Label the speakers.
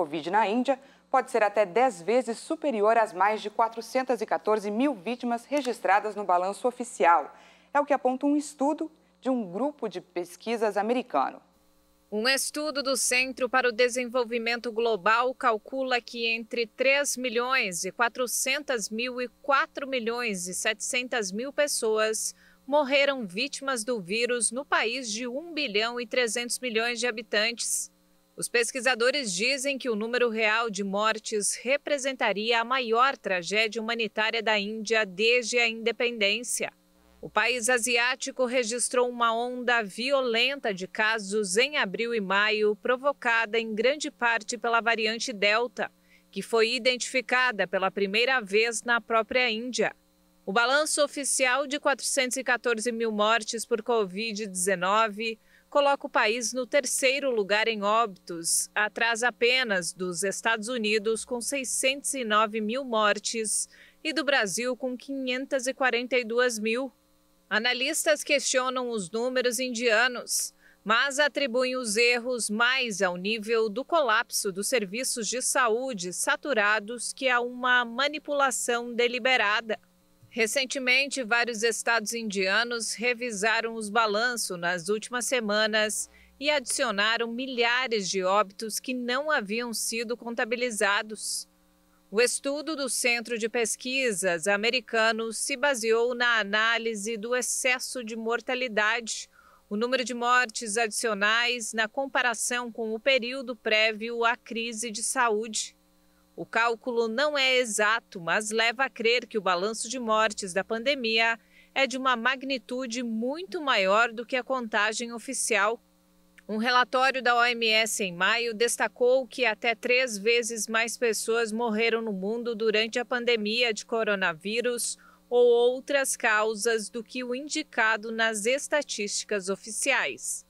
Speaker 1: Covid na Índia pode ser até 10 vezes superior às mais de 414 mil vítimas registradas no balanço oficial. É o que aponta um estudo de um grupo de pesquisas americano. Um estudo do Centro para o Desenvolvimento Global calcula que entre 3 milhões e 400 mil e 4 milhões e 700 mil pessoas morreram vítimas do vírus no país de 1 bilhão e 300 milhões de habitantes. Os pesquisadores dizem que o número real de mortes representaria a maior tragédia humanitária da Índia desde a independência. O país asiático registrou uma onda violenta de casos em abril e maio, provocada em grande parte pela variante Delta, que foi identificada pela primeira vez na própria Índia. O balanço oficial de 414 mil mortes por Covid-19 coloca o país no terceiro lugar em óbitos, atrás apenas dos Estados Unidos, com 609 mil mortes, e do Brasil, com 542 mil. Analistas questionam os números indianos, mas atribuem os erros mais ao nível do colapso dos serviços de saúde saturados que a é uma manipulação deliberada. Recentemente, vários estados indianos revisaram os balanços nas últimas semanas e adicionaram milhares de óbitos que não haviam sido contabilizados. O estudo do Centro de Pesquisas americano se baseou na análise do excesso de mortalidade, o número de mortes adicionais na comparação com o período prévio à crise de saúde. O cálculo não é exato, mas leva a crer que o balanço de mortes da pandemia é de uma magnitude muito maior do que a contagem oficial. Um relatório da OMS em maio destacou que até três vezes mais pessoas morreram no mundo durante a pandemia de coronavírus ou outras causas do que o indicado nas estatísticas oficiais.